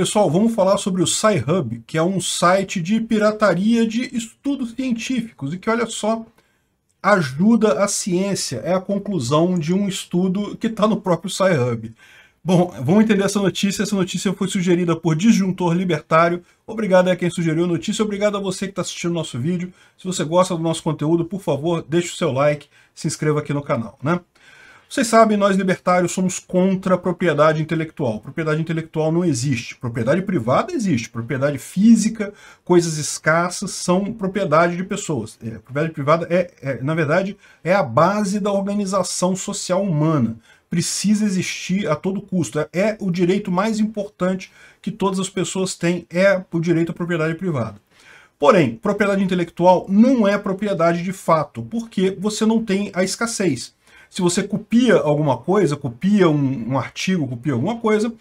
Pessoal, vamos falar sobre o SciHub, que é um site de pirataria de estudos científicos e que, olha só, ajuda a ciência. É a conclusão de um estudo que está no próprio SciHub. Bom, vamos entender essa notícia. Essa notícia foi sugerida por Disjuntor Libertário. Obrigado a quem sugeriu a notícia. Obrigado a você que está assistindo o nosso vídeo. Se você gosta do nosso conteúdo, por favor, deixe o seu like, se inscreva aqui no canal, né? Vocês sabem, nós libertários somos contra a propriedade intelectual. Propriedade intelectual não existe. Propriedade privada existe. Propriedade física, coisas escassas, são propriedade de pessoas. É, propriedade privada, é, é, na verdade, é a base da organização social humana precisa existir a todo custo. É, é o direito mais importante que todas as pessoas têm, é o direito à propriedade privada. Porém, propriedade intelectual não é propriedade de fato, porque você não tem a escassez. Se você copia alguma coisa, copia um, um artigo, copia alguma coisa,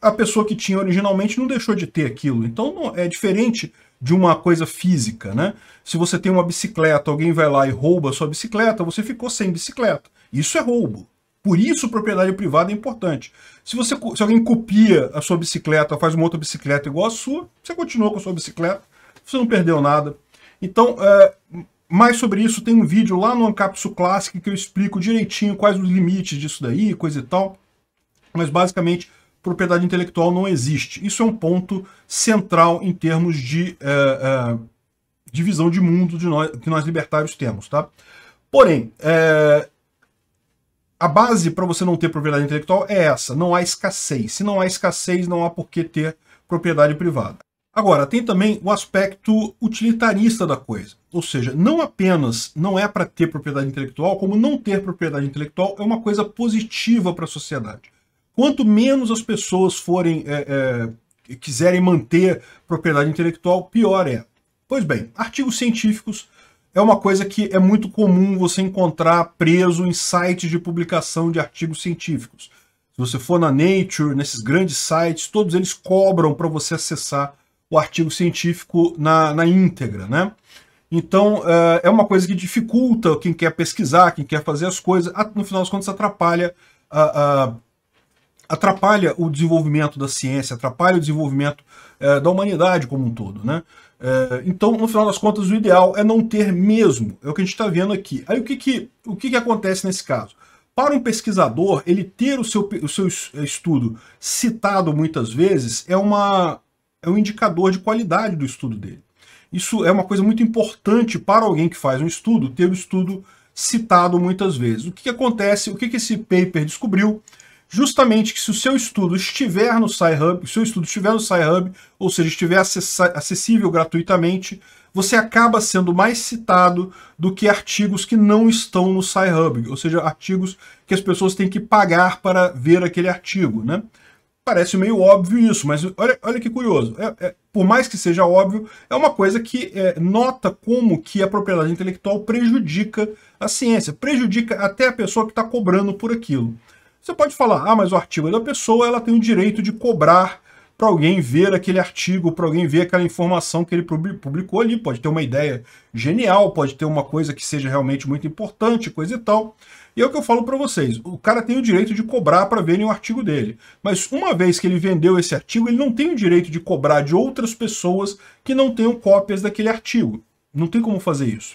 a pessoa que tinha originalmente não deixou de ter aquilo. Então não, é diferente de uma coisa física, né? Se você tem uma bicicleta, alguém vai lá e rouba a sua bicicleta, você ficou sem bicicleta. Isso é roubo. Por isso, propriedade privada é importante. Se, você, se alguém copia a sua bicicleta, faz uma outra bicicleta igual a sua, você continua com a sua bicicleta, você não perdeu nada. Então, é, mais sobre isso tem um vídeo lá no Ancapsu Classic que eu explico direitinho quais os limites disso daí, coisa e tal. Mas basicamente, propriedade intelectual não existe. Isso é um ponto central em termos de é, é, divisão de mundo de nós, que nós libertários temos. Tá? Porém, é, a base para você não ter propriedade intelectual é essa, não há escassez. Se não há escassez, não há por que ter propriedade privada. Agora, tem também o aspecto utilitarista da coisa. Ou seja, não apenas não é para ter propriedade intelectual, como não ter propriedade intelectual é uma coisa positiva para a sociedade. Quanto menos as pessoas forem é, é, quiserem manter propriedade intelectual, pior é. Pois bem, artigos científicos é uma coisa que é muito comum você encontrar preso em sites de publicação de artigos científicos. Se você for na Nature, nesses grandes sites, todos eles cobram para você acessar o artigo científico na, na íntegra, né? Então, é, é uma coisa que dificulta quem quer pesquisar, quem quer fazer as coisas, no final das contas atrapalha a, a atrapalha o desenvolvimento da ciência, atrapalha o desenvolvimento é, da humanidade como um todo, né? É, então, no final das contas, o ideal é não ter mesmo, é o que a gente está vendo aqui. Aí o que que, o que que acontece nesse caso? Para um pesquisador, ele ter o seu, o seu estudo citado muitas vezes é uma, é um indicador de qualidade do estudo dele. Isso é uma coisa muito importante para alguém que faz um estudo, ter o estudo citado muitas vezes. O que, que acontece, o que, que esse paper descobriu? Justamente que se o seu estudo estiver no SciHub, se o seu estudo estiver no SciHub, ou seja, estiver acessível gratuitamente, você acaba sendo mais citado do que artigos que não estão no SciHub, ou seja, artigos que as pessoas têm que pagar para ver aquele artigo, né? Parece meio óbvio isso, mas olha, olha que curioso. É, é, por mais que seja óbvio, é uma coisa que é, nota como que a propriedade intelectual prejudica a ciência, prejudica até a pessoa que está cobrando por aquilo. Você pode falar, ah, mas o artigo é da pessoa, ela tem o direito de cobrar para alguém ver aquele artigo, para alguém ver aquela informação que ele publicou ali. Pode ter uma ideia genial, pode ter uma coisa que seja realmente muito importante, coisa e tal. E é o que eu falo para vocês, o cara tem o direito de cobrar para verem o artigo dele. Mas uma vez que ele vendeu esse artigo, ele não tem o direito de cobrar de outras pessoas que não tenham cópias daquele artigo. Não tem como fazer isso.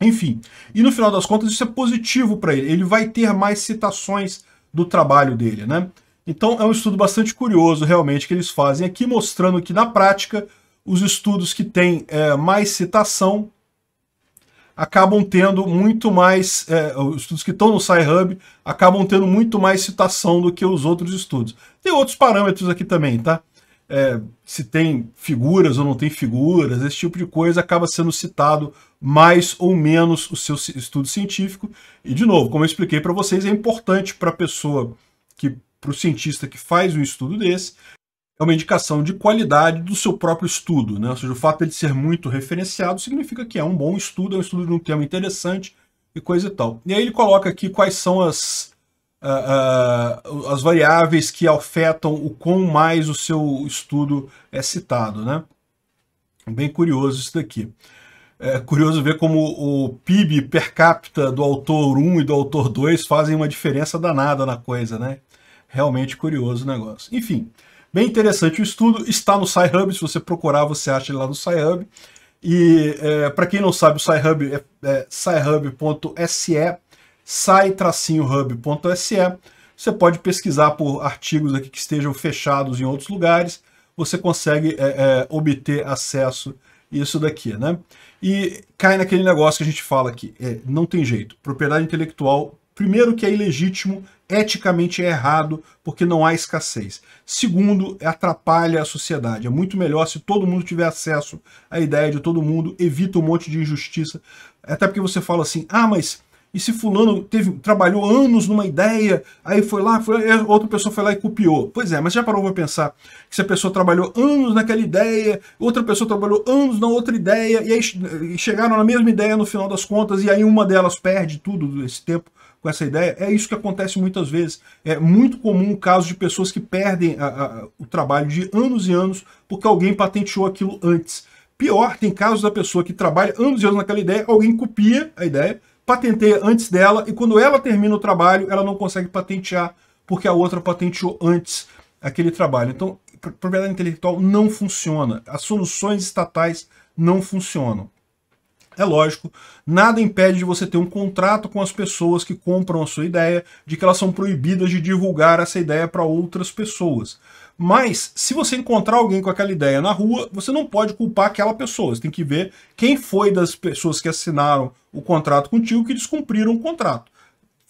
Enfim, e no final das contas isso é positivo para ele. Ele vai ter mais citações do trabalho dele, né? Então é um estudo bastante curioso realmente que eles fazem aqui, mostrando que na prática os estudos que têm é, mais citação acabam tendo muito mais, é, os estudos que estão no SciHub acabam tendo muito mais citação do que os outros estudos. Tem outros parâmetros aqui também, tá? É, se tem figuras ou não tem figuras, esse tipo de coisa acaba sendo citado mais ou menos o seu estudo científico. E, de novo, como eu expliquei para vocês, é importante para a pessoa que para o cientista que faz um estudo desse, é uma indicação de qualidade do seu próprio estudo. Né? Ou seja, o fato de ser muito referenciado significa que é um bom estudo, é um estudo de um tema interessante e coisa e tal. E aí ele coloca aqui quais são as, uh, uh, as variáveis que afetam o quão mais o seu estudo é citado. Né? Bem curioso isso daqui. É curioso ver como o PIB per capita do autor 1 e do autor 2 fazem uma diferença danada na coisa, né? Realmente curioso o negócio. Enfim, bem interessante o estudo. Está no SciHub, se você procurar, você acha ele lá no SciHub. E é, para quem não sabe, o SciHub é, é scihub.se, sci-hub.se. Você pode pesquisar por artigos aqui que estejam fechados em outros lugares. Você consegue é, é, obter acesso isso daqui, né? E cai naquele negócio que a gente fala aqui, é, não tem jeito. Propriedade intelectual, primeiro que é ilegítimo eticamente é errado porque não há escassez. Segundo, atrapalha a sociedade. É muito melhor se todo mundo tiver acesso à ideia de todo mundo, evita um monte de injustiça. Até porque você fala assim: "Ah, mas e se fulano teve, trabalhou anos numa ideia, aí foi lá, foi, outra pessoa foi lá e copiou. Pois é, mas já parou para pensar que se a pessoa trabalhou anos naquela ideia, outra pessoa trabalhou anos na outra ideia, e aí chegaram na mesma ideia no final das contas, e aí uma delas perde tudo esse tempo com essa ideia, é isso que acontece muitas vezes. É muito comum o caso de pessoas que perdem a, a, o trabalho de anos e anos porque alguém patenteou aquilo antes. Pior, tem casos da pessoa que trabalha anos e anos naquela ideia, alguém copia a ideia, patenteia antes dela e quando ela termina o trabalho, ela não consegue patentear porque a outra patenteou antes aquele trabalho. Então, propriedade intelectual não funciona. As soluções estatais não funcionam. É lógico, nada impede de você ter um contrato com as pessoas que compram a sua ideia, de que elas são proibidas de divulgar essa ideia para outras pessoas. Mas, se você encontrar alguém com aquela ideia na rua, você não pode culpar aquela pessoa. Você tem que ver quem foi das pessoas que assinaram o contrato contigo que descumpriram o contrato.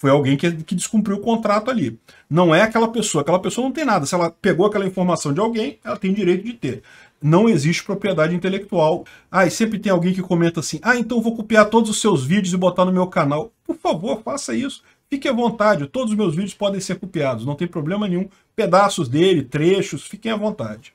Foi alguém que, que descumpriu o contrato ali. Não é aquela pessoa. Aquela pessoa não tem nada. Se ela pegou aquela informação de alguém, ela tem direito de ter. Não existe propriedade intelectual. Ah, e sempre tem alguém que comenta assim: ah, então vou copiar todos os seus vídeos e botar no meu canal. Por favor, faça isso. Fique à vontade, todos os meus vídeos podem ser copiados, não tem problema nenhum. Pedaços dele, trechos, fiquem à vontade.